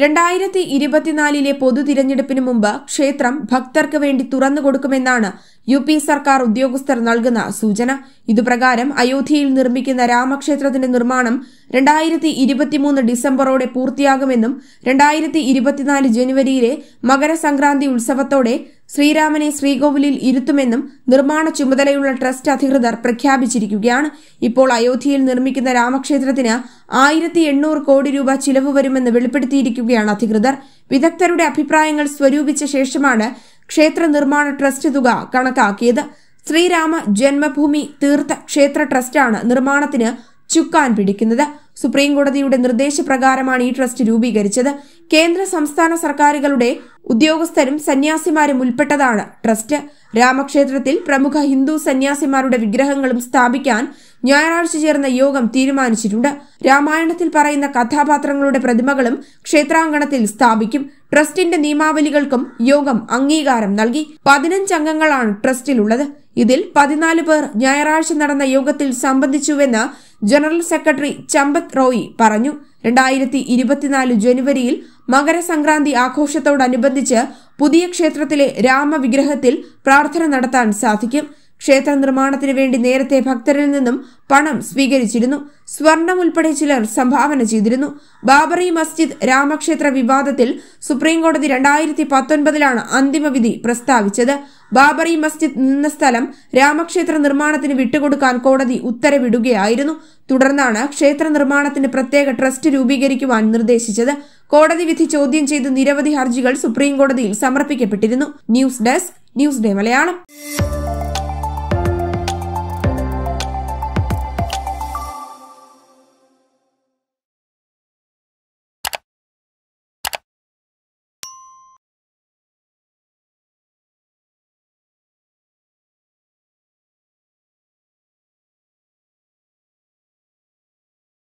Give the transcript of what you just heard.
രണ്ടായിരത്തി ഇരുപത്തിനാലിലെ പൊതു തിരഞ്ഞെടുപ്പിന് മുമ്പ് ക്ഷേത്രം ഭക്തർക്ക് വേണ്ടി തുറന്നു കൊടുക്കുമെന്നാണ് യു പി സർക്കാർ ഉദ്യോഗസ്ഥർ നൽകുന്ന സൂചന ഇതുപ്രകാരം അയോധ്യയിൽ നിർമ്മിക്കുന്ന രാമക്ഷേത്രത്തിന്റെ നിർമ്മാണം രണ്ടായിരത്തി ഇരുപത്തിമൂന്ന് ഡിസംബറോടെ പൂർത്തിയാകുമെന്നും രണ്ടായിരത്തി ഇരുപത്തിനാല് ജനുവരിയിലെ മകരസംക്രാന്തി ഉത്സവത്തോടെ ശ്രീരാമനെ ശ്രീകോവിലിൽ ഇരുത്തുമെന്നും നിർമ്മാണ ചുമതലയുള്ള ട്രസ്റ്റ് അധികൃതർ പ്രഖ്യാപിച്ചിരിക്കുകയാണ് ഇപ്പോൾ അയോധ്യയിൽ നിർമ്മിക്കുന്ന രാമക്ഷേത്രത്തിന് ആയിരത്തി എണ്ണൂറ് കോടി രൂപ ചിലവ് വരുമെന്ന് വെളിപ്പെടുത്തിയിരിക്കുകയാണ് അധികൃതർ വിദഗ്ധരുടെ അഭിപ്രായങ്ങൾ സ്വരൂപിച്ച ശേഷമാണ് ക്ഷേത്ര നിർമ്മാണ ട്രസ്റ്റ് തുക കണക്കാക്കിയത് ശ്രീരാമ ജന്മഭൂമി തീർത്ഥ ക്ഷേത്ര ട്രസ്റ്റാണ് നിർമ്മാണത്തിന് ചുക്കാൻ പിടിക്കുന്നത് സുപ്രീം കോടതിയുടെ നിർദ്ദേശപ്രകാരമാണ് ഈ ട്രസ്റ്റ് രൂപീകരിച്ചത് കേന്ദ്ര സംസ്ഥാന സർക്കാരുകളുടെ ഉദ്യോഗസ്ഥരും സന്യാസിമാരും ഉൾപ്പെട്ടതാണ് ട്രസ്റ്റ് രാമക്ഷേത്രത്തിൽ പ്രമുഖ ഹിന്ദു സന്യാസിമാരുടെ വിഗ്രഹങ്ങളും സ്ഥാപിക്കാൻ ഞായറാഴ്ച ചേർന്ന യോഗം തീരുമാനിച്ചിട്ടുണ്ട് രാമായണത്തിൽ പറയുന്ന കഥാപാത്രങ്ങളുടെ പ്രതിമകളും ക്ഷേത്രാങ്കണത്തിൽ സ്ഥാപിക്കും ട്രസ്റ്റിന്റെ നിയമാവലികൾക്കും യോഗം അംഗീകാരം നൽകി പതിനഞ്ചംഗങ്ങളാണ് ട്രസ്റ്റിലുള്ളത് ഇതിൽ പതിനാല് പേർ ഞായറാഴ്ച നടന്ന യോഗത്തിൽ സംബന്ധിച്ചുവെന്ന് ജനറൽ സെക്രട്ടറി ചമ്പത് റോയി പറഞ്ഞു രണ്ടായിരത്തി ഇരുപത്തിനാല് ജനുവരിയിൽ മകരസംക്രാന്തി ആഘോഷത്തോടനുബന്ധിച്ച് പുതിയ ക്ഷേത്രത്തിലെ രാമവിഗ്രഹത്തിൽ പ്രാർത്ഥന നടത്താൻ സാധിക്കും ക്ഷേത്ര നിർമ്മാണത്തിന് വേണ്ടി നേരത്തെ ഭക്തരിൽ നിന്നും പണം സ്വീകരിച്ചിരുന്നു സ്വർണം ഉൾപ്പെടെ ചിലർ സംഭാവന ചെയ്തിരുന്നു ബാബറി മസ്ജിദ് രാമക്ഷേത്ര വിവാദത്തിൽ സുപ്രീംകോടതി രണ്ടായിരത്തി പത്തൊൻപതിലാണ് അന്തിമവിധി പ്രസ്താവിച്ചത് ബാബറി മസ്ജിദ് നിന്ന സ്ഥലം രാമക്ഷേത്ര നിർമ്മാണത്തിന് വിട്ടുകൊടുക്കാൻ കോടതി ഉത്തരവിടുകയായിരുന്നു തുടർന്നാണ് ക്ഷേത്ര നിർമ്മാണത്തിന് പ്രത്യേക ട്രസ്റ്റ് രൂപീകരിക്കുവാൻ നിർദ്ദേശിച്ചത് കോടതി വിധി ചോദ്യം ചെയ്ത് നിരവധി ഹർജികൾ സുപ്രീംകോടതിയിൽ സമർപ്പിക്കപ്പെട്ടിരുന്നു news desk news day Malayalam